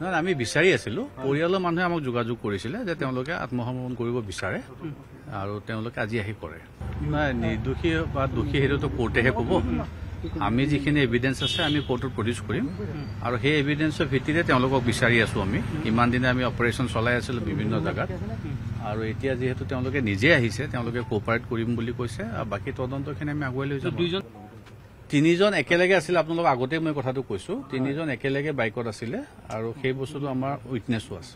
নহয় আমি বিচাৰি আছিলোঁ পৰিয়ালৰ মানুহে আমাক যোগাযোগ কৰিছিলে যে তেওঁলোকে আত্মসমৰ্পণ কৰিব বিচাৰে আৰু তেওঁলোকে আজি আহি কৰে নাই নিৰ্দোষী বা দোষী সেইটোতো কোৰ্টেহে ক'ব আমি যিখিনি এভিডেঞ্চ আছে আমি কোৰ্টত প্ৰডিউচ কৰিম আৰু সেই এভিডেঞ্চৰ ভিত্তিতে তেওঁলোকক বিচাৰি আছোঁ আমি ইমান দিনে আমি অপাৰেশ্যন চলাই আছিলোঁ বিভিন্ন জেগাত আৰু এতিয়া যিহেতু তেওঁলোকে নিজে আহিছে তেওঁলোকে কোঅপাৰেট কৰিম বুলি কৈছে আৰু বাকী তদন্তখিনি আমি আগুৱাই লৈছোঁ দুইজন তিনিজন একেলগে আছিলে আপোনালোকক আগতে মই কথাটো কৈছো তিনিজন একেলগে বাইকত আছিলে আৰু সেই বস্তুটো আমাৰ উইটনেছো আছে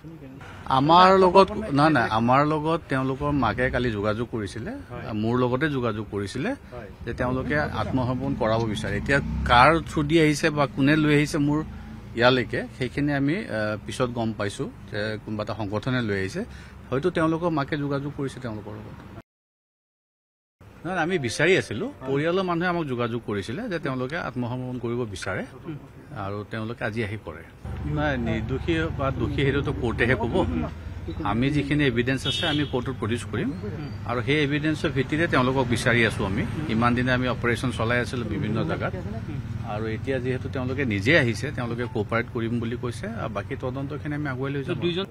আমাৰ লগত নাই নাই আমাৰ লগত তেওঁলোকৰ মাকে কালি যোগাযোগ কৰিছিলে মোৰ লগতে যোগাযোগ কৰিছিলে যে তেওঁলোকে আত্মসমৰ্পণ কৰাব বিচাৰে এতিয়া কাৰ থ্ৰু দি আহিছে বা কোনে লৈ আহিছে মোৰ ইয়ালৈকে সেইখিনি আমি পিছত গম পাইছো যে কোনোবা এটা সংগঠনে লৈ আহিছে হয়তো তেওঁলোকৰ মাকে যোগাযোগ কৰিছে তেওঁলোকৰ লগত নহয় আমি বিচাৰি আছিলোঁ পৰিয়ালৰ মানুহে আমাক যোগাযোগ কৰিছিলে যে তেওঁলোকে আত্মসমৰ্পণ কৰিব বিচাৰে আৰু তেওঁলোকে আজি আহি পৰে নাই নিৰ্দোষী বা দোষী সেইটোতো কোৰ্টেহে ক'ব আমি যিখিনি এভিডেঞ্চ আছে আমি কোৰ্টত প্ৰডিউচ কৰিম আৰু সেই এভিডেঞ্চৰ ভিত্তিতে তেওঁলোকক বিচাৰি আছোঁ আমি ইমান দিনে আমি অপাৰেশ্যন চলাই আছিলোঁ বিভিন্ন জেগাত আৰু এতিয়া যিহেতু তেওঁলোকে নিজে আহিছে তেওঁলোকে কোঅপাৰেট কৰিম বুলি কৈছে আৰু বাকী তদন্তখিনি আমি আগুৱাই লৈছোঁ দুইজন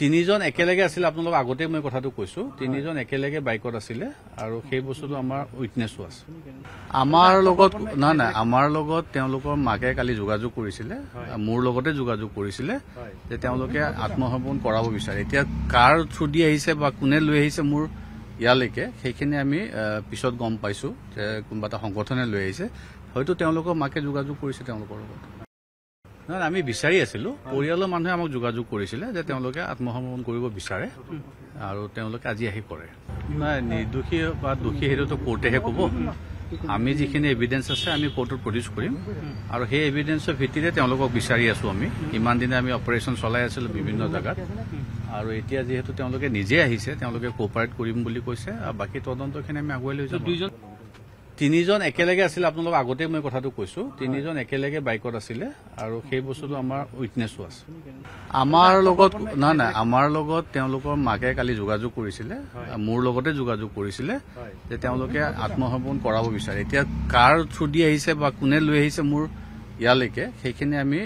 তিনিজন একেলগে আছিলে আপোনালোকক আগতে মই কথাটো কৈছো তিনিজন একেলগে বাইকত আছিলে আৰু সেই বস্তুটো আমাৰ উইটনেছো আছে আমাৰ লগত নাই নাই আমাৰ লগত তেওঁলোকৰ মাকে কালি যোগাযোগ কৰিছিলে মোৰ লগতে যোগাযোগ কৰিছিলে যে তেওঁলোকে আত্মসমৰ্পণ কৰাব বিচাৰে এতিয়া কাৰ থ্ৰু দি আহিছে বা কোনে লৈ আহিছে মোৰ ইয়ালৈকে সেইখিনি আমি পিছত গম পাইছো যে কোনোবা এটা সংগঠনে লৈ আহিছে হয়তো তেওঁলোকৰ মাকে যোগাযোগ কৰিছে তেওঁলোকৰ লগত নহয় আমি বিচাৰি আছিলোঁ পৰিয়ালৰ মানুহে আমাক যোগাযোগ কৰিছিলে যে তেওঁলোকে আত্মসমৰ্পণ কৰিব বিচাৰে আৰু তেওঁলোকে আজি আহি পৰে নাই নিৰ্দোষী বা দোষী সেইটোতো কোৰ্টেহে ক'ব আমি যিখিনি এভিডেঞ্চ আছে আমি কোৰ্টত প্ৰডিউচ কৰিম আৰু সেই এভিডেঞ্চৰ ভিত্তিতে তেওঁলোকক বিচাৰি আছোঁ আমি ইমান দিনে আমি অপাৰেশ্যন চলাই আছিলোঁ বিভিন্ন জেগাত আৰু এতিয়া যিহেতু তেওঁলোকে নিজে আহিছে তেওঁলোকে কোঅপাৰেট কৰিম বুলি কৈছে আৰু বাকী তদন্তখিনি আমি আগুৱাই লৈছোঁ দুইজন তিনিজন একেলগে আছিলে আপোনালোকক আগতে মই কথাটো কৈছো তিনিজন একেলগে বাইকত আছিলে আৰু সেই বস্তুটো আমাৰ উইকনেছো আছে আমাৰ লগত নাই নাই আমাৰ লগত তেওঁলোকৰ মাকে কালি যোগাযোগ কৰিছিলে মোৰ লগতে যোগাযোগ কৰিছিলে যে তেওঁলোকে আত্মসমৰ্পণ কৰাব বিচাৰে এতিয়া কাৰ থ্ৰু দি আহিছে বা কোনে লৈ আহিছে মোৰ ইয়ালৈকে সেইখিনি আমি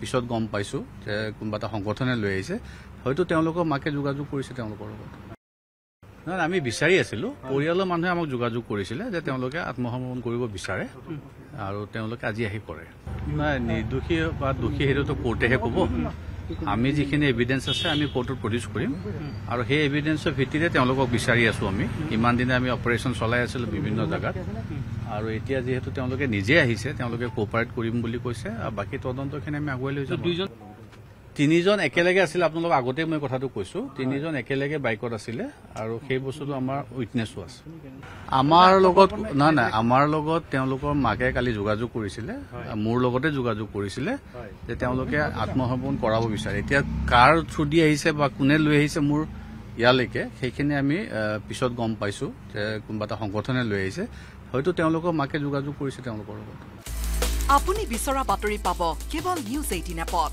পিছত গম পাইছো যে কোনোবা এটা সংগঠনে লৈ আহিছে হয়তো তেওঁলোকৰ মাকে যোগাযোগ কৰিছে তেওঁলোকৰ লগত নহয় আমি বিচাৰি আছিলোঁ পৰিয়ালৰ মানুহে আমাক যোগাযোগ কৰিছিলে যে তেওঁলোকে আত্মসমৰ্পণ কৰিব বিচাৰে আৰু তেওঁলোকে আজি আহি পৰে নাই নিৰ্দোষী বা দোষী সেইটোতো কোৰ্টেহে ক'ব আমি যিখিনি এভিডেঞ্চ আছে আমি কোৰ্টত প্ৰডিউচ কৰিম আৰু সেই এভিডেঞ্চৰ ভিত্তিতে তেওঁলোকক বিচাৰি আছোঁ আমি ইমান দিনে আমি অপাৰেশ্যন চলাই আছিলোঁ বিভিন্ন জেগাত আৰু এতিয়া যিহেতু তেওঁলোকে নিজে আহিছে তেওঁলোকে কোঅপাৰেট কৰিম বুলি কৈছে আৰু বাকী তদন্তখিনি আমি আগুৱাই লৈছোঁ দুইজন তিনিজন একেলগে আছিল আপোনালোক আগতে মই কথাটো কৈছো তিনিজন একেলগে বাইকত আছিলে আৰু সেই বস্তুটো আমাৰ উইটনেছো আছে আমাৰ লগত নাই নাই আমাৰ লগত তেওঁলোকৰ মাকে কালি যোগাযোগ কৰিছিলে মোৰ লগতে যোগাযোগ কৰিছিলে যে তেওঁলোকে আত্মসমৰ্পণ কৰাব বিচাৰে এতিয়া কাৰ থ্ৰুদি আহিছে বা কোনে লৈ আহিছে মোৰ ইয়ালৈকে সেইখিনি আমি পিছত গম পাইছো যে কোনোবা এটা সংগঠনে লৈ আহিছে হয়তো তেওঁলোকৰ মাকে যোগাযোগ কৰিছে তেওঁলোকৰ লগত আপুনি বিচৰা বাতৰি পাব কেৱল নিউজ এইটিন এপত